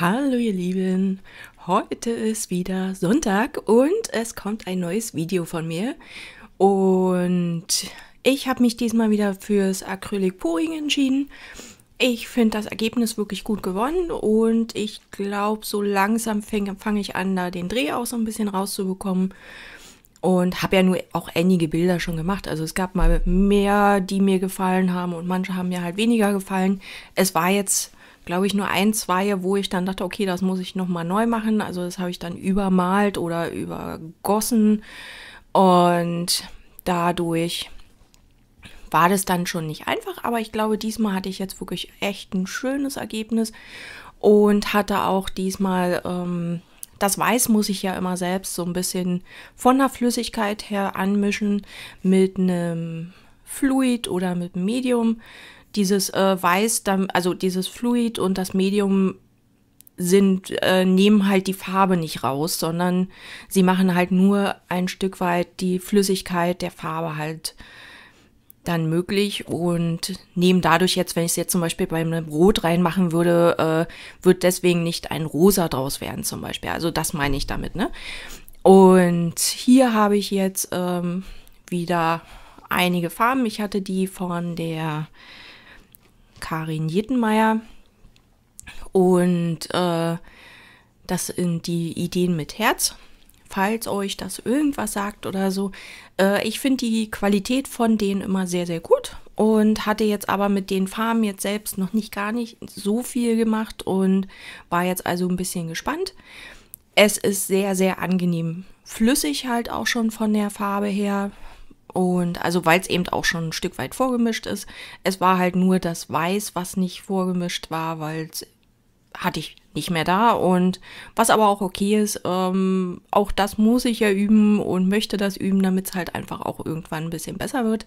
Hallo ihr Lieben, heute ist wieder Sonntag und es kommt ein neues Video von mir und ich habe mich diesmal wieder fürs Acrylic Pouring entschieden. Ich finde das Ergebnis wirklich gut gewonnen und ich glaube, so langsam fange ich an, da den Dreh auch so ein bisschen rauszubekommen und habe ja nur auch einige Bilder schon gemacht. Also es gab mal mehr, die mir gefallen haben und manche haben mir halt weniger gefallen. Es war jetzt glaube ich, nur ein, zwei, wo ich dann dachte, okay, das muss ich nochmal neu machen. Also das habe ich dann übermalt oder übergossen. Und dadurch war das dann schon nicht einfach, aber ich glaube, diesmal hatte ich jetzt wirklich echt ein schönes Ergebnis und hatte auch diesmal, ähm, das Weiß muss ich ja immer selbst so ein bisschen von der Flüssigkeit her anmischen mit einem Fluid oder mit einem Medium dieses äh, Weiß, also dieses Fluid und das Medium sind, äh, nehmen halt die Farbe nicht raus, sondern sie machen halt nur ein Stück weit die Flüssigkeit der Farbe halt dann möglich und nehmen dadurch jetzt, wenn ich es jetzt zum Beispiel bei einem Rot reinmachen würde, äh, wird deswegen nicht ein Rosa draus werden zum Beispiel. Also das meine ich damit, ne? Und hier habe ich jetzt ähm, wieder einige Farben. Ich hatte die von der Karin Jettenmeier. Und äh, das sind die Ideen mit Herz. Falls euch das irgendwas sagt oder so. Äh, ich finde die Qualität von denen immer sehr, sehr gut. Und hatte jetzt aber mit den Farben jetzt selbst noch nicht gar nicht so viel gemacht und war jetzt also ein bisschen gespannt. Es ist sehr, sehr angenehm. Flüssig halt auch schon von der Farbe her. Und also weil es eben auch schon ein Stück weit vorgemischt ist. Es war halt nur das Weiß, was nicht vorgemischt war, weil es hatte ich nicht mehr da. Und was aber auch okay ist, ähm, auch das muss ich ja üben und möchte das üben, damit es halt einfach auch irgendwann ein bisschen besser wird.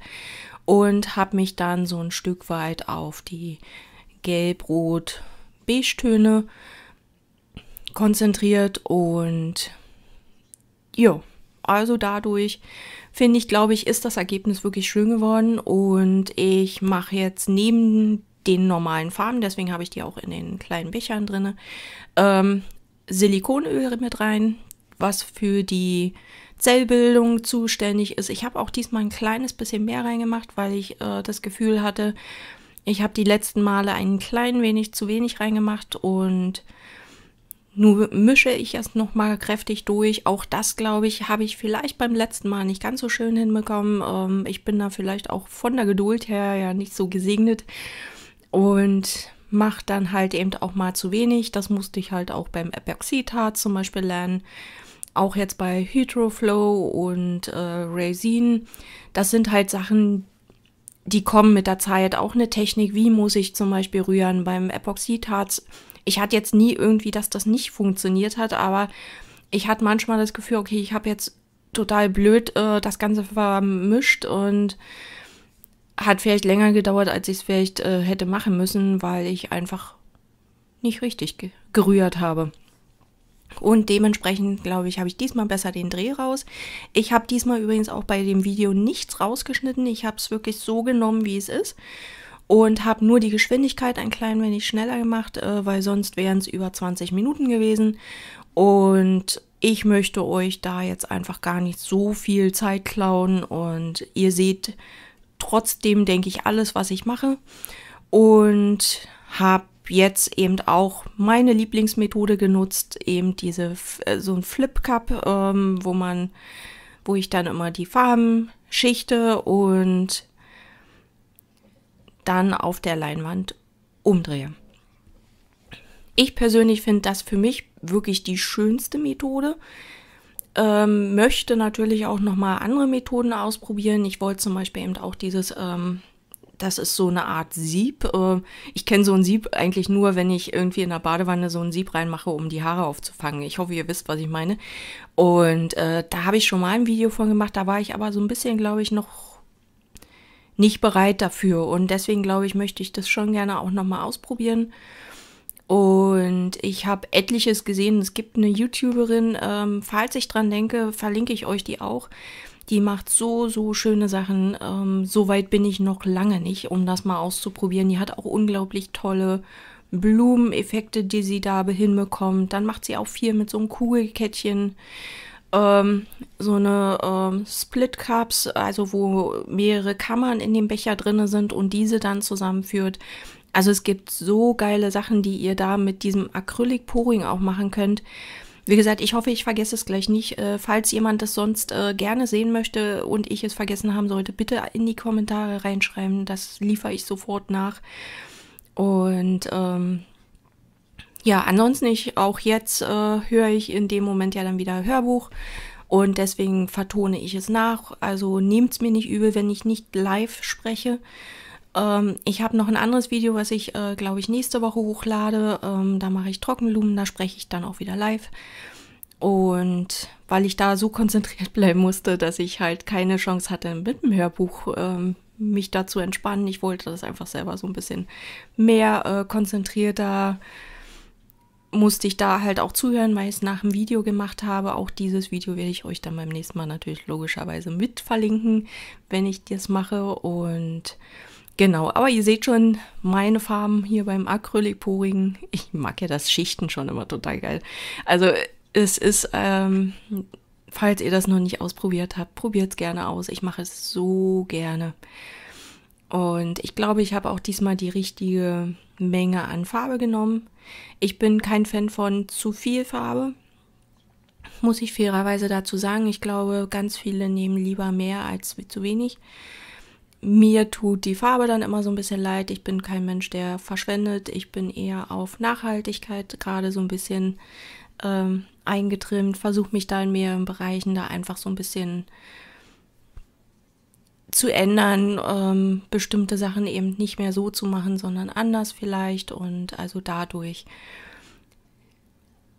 Und habe mich dann so ein Stück weit auf die Gelb-Rot-Beige-Töne konzentriert und jo also dadurch finde ich, glaube ich, ist das Ergebnis wirklich schön geworden und ich mache jetzt neben den normalen Farben, deswegen habe ich die auch in den kleinen Bechern drin, ähm, Silikonöl mit rein, was für die Zellbildung zuständig ist. Ich habe auch diesmal ein kleines bisschen mehr reingemacht, weil ich äh, das Gefühl hatte, ich habe die letzten Male ein klein wenig zu wenig reingemacht und nur mische ich es nochmal kräftig durch. Auch das, glaube ich, habe ich vielleicht beim letzten Mal nicht ganz so schön hinbekommen. Ähm, ich bin da vielleicht auch von der Geduld her ja nicht so gesegnet. Und mache dann halt eben auch mal zu wenig. Das musste ich halt auch beim Epoxidharz zum Beispiel lernen. Auch jetzt bei Hydroflow und äh, Resin. Das sind halt Sachen, die kommen mit der Zeit. Auch eine Technik, wie muss ich zum Beispiel rühren beim Epoxidharz ich hatte jetzt nie irgendwie, dass das nicht funktioniert hat, aber ich hatte manchmal das Gefühl, okay, ich habe jetzt total blöd äh, das Ganze vermischt und hat vielleicht länger gedauert, als ich es vielleicht äh, hätte machen müssen, weil ich einfach nicht richtig ge gerührt habe. Und dementsprechend, glaube ich, habe ich diesmal besser den Dreh raus. Ich habe diesmal übrigens auch bei dem Video nichts rausgeschnitten. Ich habe es wirklich so genommen, wie es ist und habe nur die Geschwindigkeit ein klein wenig schneller gemacht, äh, weil sonst wären es über 20 Minuten gewesen. Und ich möchte euch da jetzt einfach gar nicht so viel Zeit klauen und ihr seht trotzdem, denke ich, alles, was ich mache. Und habe jetzt eben auch meine Lieblingsmethode genutzt, eben diese äh, so ein Flip Cup, ähm, wo man, wo ich dann immer die Farben schichte und dann auf der Leinwand umdrehe. Ich persönlich finde das für mich wirklich die schönste Methode. Ähm, möchte natürlich auch nochmal andere Methoden ausprobieren. Ich wollte zum Beispiel eben auch dieses, ähm, das ist so eine Art Sieb. Äh, ich kenne so ein Sieb eigentlich nur, wenn ich irgendwie in der Badewanne so ein Sieb reinmache, um die Haare aufzufangen. Ich hoffe, ihr wisst, was ich meine. Und äh, da habe ich schon mal ein Video von gemacht. Da war ich aber so ein bisschen, glaube ich, noch nicht bereit dafür. Und deswegen glaube ich, möchte ich das schon gerne auch nochmal ausprobieren. Und ich habe etliches gesehen. Es gibt eine YouTuberin, ähm, falls ich dran denke, verlinke ich euch die auch. Die macht so, so schöne Sachen. Ähm, so weit bin ich noch lange nicht, um das mal auszuprobieren. Die hat auch unglaublich tolle Blumeneffekte, die sie da hinbekommt. Dann macht sie auch viel mit so einem Kugelkettchen ähm, so eine ähm, Split Cups, also wo mehrere Kammern in dem Becher drinne sind und diese dann zusammenführt. Also es gibt so geile Sachen, die ihr da mit diesem Acrylic-Pouring auch machen könnt. Wie gesagt, ich hoffe, ich vergesse es gleich nicht. Äh, falls jemand das sonst äh, gerne sehen möchte und ich es vergessen haben sollte, bitte in die Kommentare reinschreiben. Das liefere ich sofort nach. Und ähm, ja, ansonsten ich auch jetzt äh, höre ich in dem Moment ja dann wieder Hörbuch und deswegen vertone ich es nach. Also nehmt es mir nicht übel, wenn ich nicht live spreche. Ähm, ich habe noch ein anderes Video, was ich, äh, glaube ich, nächste Woche hochlade. Ähm, da mache ich Trockenblumen, da spreche ich dann auch wieder live. Und weil ich da so konzentriert bleiben musste, dass ich halt keine Chance hatte, mit dem Hörbuch ähm, mich dazu entspannen. Ich wollte das einfach selber so ein bisschen mehr äh, konzentrierter Äh, musste ich da halt auch zuhören, weil ich es nach dem Video gemacht habe. Auch dieses Video werde ich euch dann beim nächsten Mal natürlich logischerweise mit verlinken, wenn ich das mache. Und genau, aber ihr seht schon meine Farben hier beim acrylic Acryliporigen. Ich mag ja das Schichten schon immer total geil. Also es ist, ähm, falls ihr das noch nicht ausprobiert habt, probiert es gerne aus. Ich mache es so gerne. Und ich glaube, ich habe auch diesmal die richtige Menge an Farbe genommen. Ich bin kein Fan von zu viel Farbe, muss ich fairerweise dazu sagen. Ich glaube, ganz viele nehmen lieber mehr als zu wenig. Mir tut die Farbe dann immer so ein bisschen leid. Ich bin kein Mensch, der verschwendet. Ich bin eher auf Nachhaltigkeit gerade so ein bisschen ähm, eingetrimmt. Versuche mich da in mehreren Bereichen da einfach so ein bisschen zu ändern, ähm, bestimmte Sachen eben nicht mehr so zu machen, sondern anders vielleicht. Und also dadurch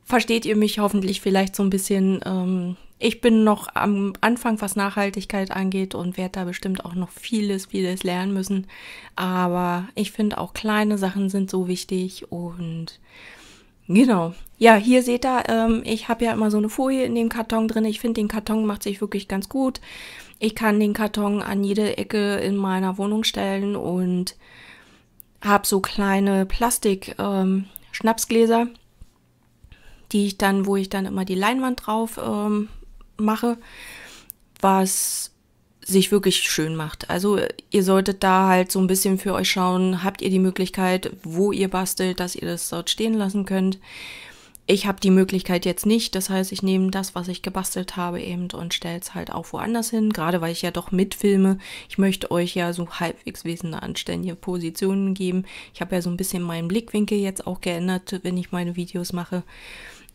versteht ihr mich hoffentlich vielleicht so ein bisschen. Ähm, ich bin noch am Anfang, was Nachhaltigkeit angeht und werde da bestimmt auch noch vieles, vieles lernen müssen. Aber ich finde auch kleine Sachen sind so wichtig und Genau. Ja, hier seht ihr, ähm, ich habe ja immer so eine Folie in dem Karton drin. Ich finde, den Karton macht sich wirklich ganz gut. Ich kann den Karton an jede Ecke in meiner Wohnung stellen und habe so kleine Plastik-Schnapsgläser, ähm, die ich dann, wo ich dann immer die Leinwand drauf ähm, mache, was sich wirklich schön macht. Also ihr solltet da halt so ein bisschen für euch schauen, habt ihr die Möglichkeit, wo ihr bastelt, dass ihr das dort stehen lassen könnt ich habe die Möglichkeit jetzt nicht. Das heißt, ich nehme das, was ich gebastelt habe, eben und stelle es halt auch woanders hin. Gerade weil ich ja doch mitfilme. Ich möchte euch ja so halbwegs wesentlich anständige Positionen geben. Ich habe ja so ein bisschen meinen Blickwinkel jetzt auch geändert, wenn ich meine Videos mache.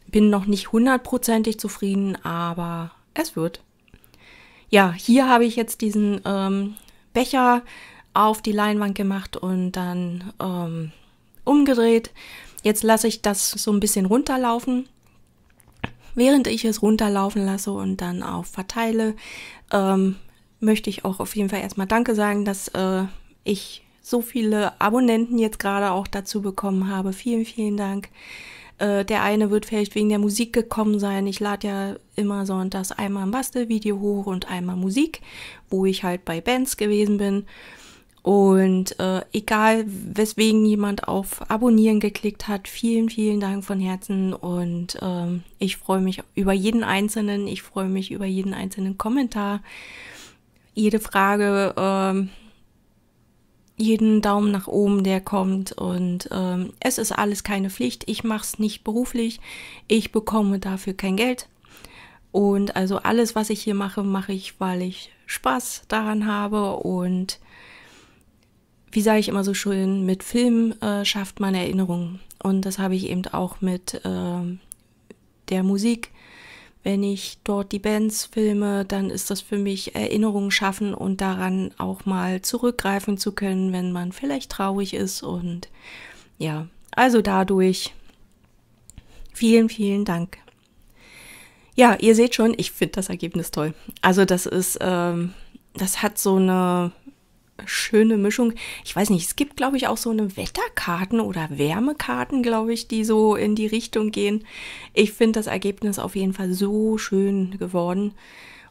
Bin noch nicht hundertprozentig zufrieden, aber es wird. Ja, hier habe ich jetzt diesen ähm, Becher auf die Leinwand gemacht und dann ähm, umgedreht. Jetzt lasse ich das so ein bisschen runterlaufen. Während ich es runterlaufen lasse und dann auf verteile, ähm, möchte ich auch auf jeden Fall erstmal Danke sagen, dass äh, ich so viele Abonnenten jetzt gerade auch dazu bekommen habe. Vielen, vielen Dank. Äh, der eine wird vielleicht wegen der Musik gekommen sein. Ich lade ja immer sonntags einmal ein Bastelvideo hoch und einmal Musik, wo ich halt bei Bands gewesen bin. Und äh, egal, weswegen jemand auf Abonnieren geklickt hat, vielen, vielen Dank von Herzen. Und ähm, ich freue mich über jeden einzelnen. Ich freue mich über jeden einzelnen Kommentar, jede Frage, ähm, jeden Daumen nach oben, der kommt. Und ähm, es ist alles keine Pflicht. Ich mache es nicht beruflich. Ich bekomme dafür kein Geld. Und also alles, was ich hier mache, mache ich, weil ich Spaß daran habe und wie sage ich immer so schön, mit Film äh, schafft man Erinnerungen. Und das habe ich eben auch mit äh, der Musik. Wenn ich dort die Bands filme, dann ist das für mich Erinnerungen schaffen und daran auch mal zurückgreifen zu können, wenn man vielleicht traurig ist. Und ja, also dadurch vielen, vielen Dank. Ja, ihr seht schon, ich finde das Ergebnis toll. Also das ist, ähm, das hat so eine schöne Mischung. Ich weiß nicht, es gibt, glaube ich, auch so eine Wetterkarten oder Wärmekarten, glaube ich, die so in die Richtung gehen. Ich finde das Ergebnis auf jeden Fall so schön geworden.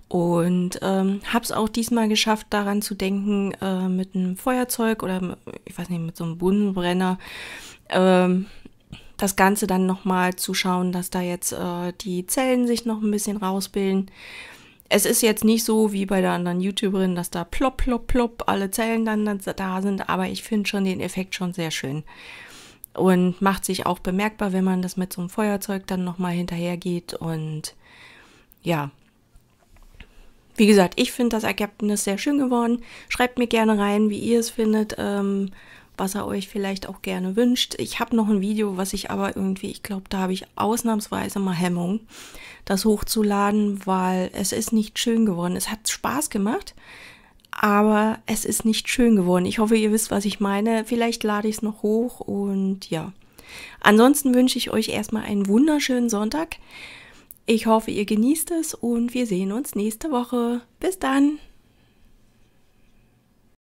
Und ähm, habe es auch diesmal geschafft, daran zu denken, äh, mit einem Feuerzeug oder ich weiß nicht, mit so einem Bunnenbrenner ähm, das Ganze dann nochmal zu schauen, dass da jetzt äh, die Zellen sich noch ein bisschen rausbilden es ist jetzt nicht so wie bei der anderen YouTuberin, dass da plopp, plopp, plopp alle Zellen dann da sind, aber ich finde schon den Effekt schon sehr schön. Und macht sich auch bemerkbar, wenn man das mit so einem Feuerzeug dann nochmal hinterher geht. Und ja, wie gesagt, ich finde das Ergebnis sehr schön geworden. Schreibt mir gerne rein, wie ihr es findet. Ähm, was ihr euch vielleicht auch gerne wünscht. Ich habe noch ein Video, was ich aber irgendwie, ich glaube, da habe ich ausnahmsweise mal Hemmung, das hochzuladen, weil es ist nicht schön geworden. Es hat Spaß gemacht, aber es ist nicht schön geworden. Ich hoffe, ihr wisst, was ich meine. Vielleicht lade ich es noch hoch und ja. Ansonsten wünsche ich euch erstmal einen wunderschönen Sonntag. Ich hoffe, ihr genießt es und wir sehen uns nächste Woche. Bis dann!